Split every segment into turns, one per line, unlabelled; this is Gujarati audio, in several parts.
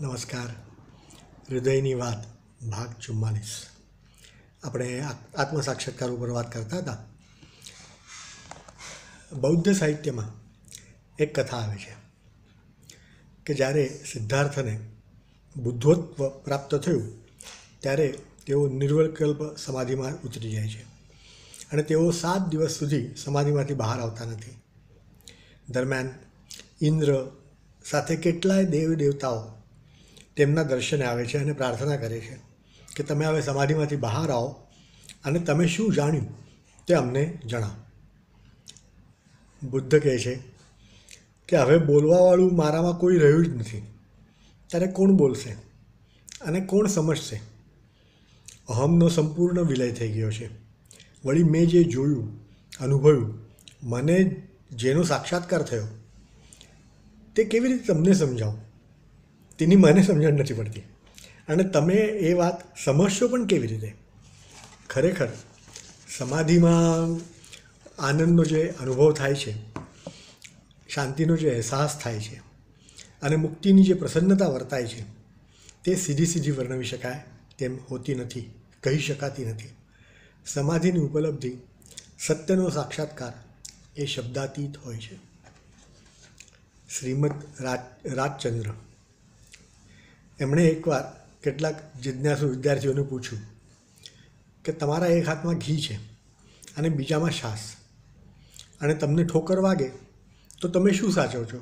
નમસ્કાર હૃદયની વાત ભાગ ચુમ્માલીસ આપણે આત્મસાક્ષાત્કાર ઉપર વાત કરતા હતા બૌદ્ધ સાહિત્યમાં એક કથા આવે છે કે જ્યારે સિદ્ધાર્થને બુદ્ધોત્વ પ્રાપ્ત થયું ત્યારે તેઓ નિર્વિકલ્પ સમાધિમાં ઉતરી જાય છે અને તેઓ સાત દિવસ સુધી સમાધિમાંથી બહાર આવતા નથી દરમિયાન ઇન્દ્ર સાથે કેટલાય દેવ દેવતાઓ તેમના દર્શને આવે છે અને પ્રાર્થના કરે છે કે તમે હવે સમાધિમાંથી બહાર આવો અને તમે શું જાણ્યું તે અમને જણાવો બુદ્ધ કહે છે કે હવે બોલવાવાળું મારામાં કોઈ રહ્યું જ નથી ત્યારે કોણ બોલશે અને કોણ સમજશે અહમનો સંપૂર્ણ વિલય થઈ ગયો છે વળી મેં જે જોયું અનુભવ્યું મને જેનો સાક્ષાત્કાર થયો તે કેવી રીતે તમને સમજાવું તેની મને સમજણ નથી પડતી અને તમે એ વાત સમજશો પણ કેવી રીતે ખરેખર સમાધિમાં આનંદનો જે અનુભવ થાય છે શાંતિનો જે અહેસાસ થાય છે અને મુક્તિની જે પ્રસન્નતા વર્તાય છે તે સીધી સીધી વર્ણવી શકાય તેમ હોતી નથી કહી શકાતી નથી સમાધિની ઉપલબ્ધિ સત્યનો સાક્ષાત્કાર એ શબ્દાતીત હોય છે શ્રીમદ રાજ રાજચંદ્ર એમણે એકવાર કેટલાક જિજ્ઞાસુ વિદ્યાર્થીઓને પૂછ્યું કે તમારા એક હાથમાં ઘી છે અને બીજામાં છાશ અને તમને ઠોકર વાગે તો તમે શું સાચવ છો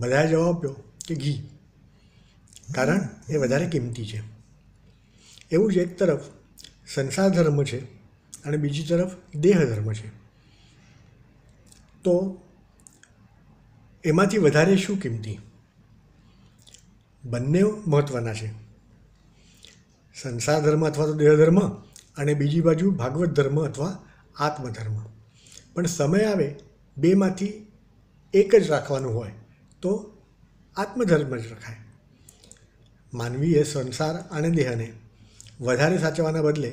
બધાએ જવાબ આપ્યો કે ઘી કારણ એ વધારે કિંમતી છે એવું જ એક તરફ સંસાર ધર્મ છે અને બીજી તરફ દેહ ધર્મ છે તો એમાંથી વધારે શું કિંમતી બંને મહત્ત્વના છે સંસાર ધર્મ અથવા તો દેહધર્મ અને બીજી બાજુ ભાગવત ધર્મ અથવા આત્મધર્મ પણ સમય આવે બેમાંથી એક જ રાખવાનું હોય તો આત્મધર્મ જ રખાય માનવીએ સંસાર અને દેહને વધારે સાચવવાના બદલે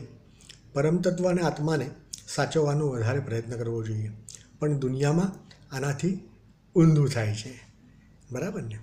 પરમતત્વ અને આત્માને સાચવવાનો વધારે પ્રયત્ન કરવો જોઈએ પણ દુનિયામાં આનાથી ઊંધું થાય છે બરાબર ને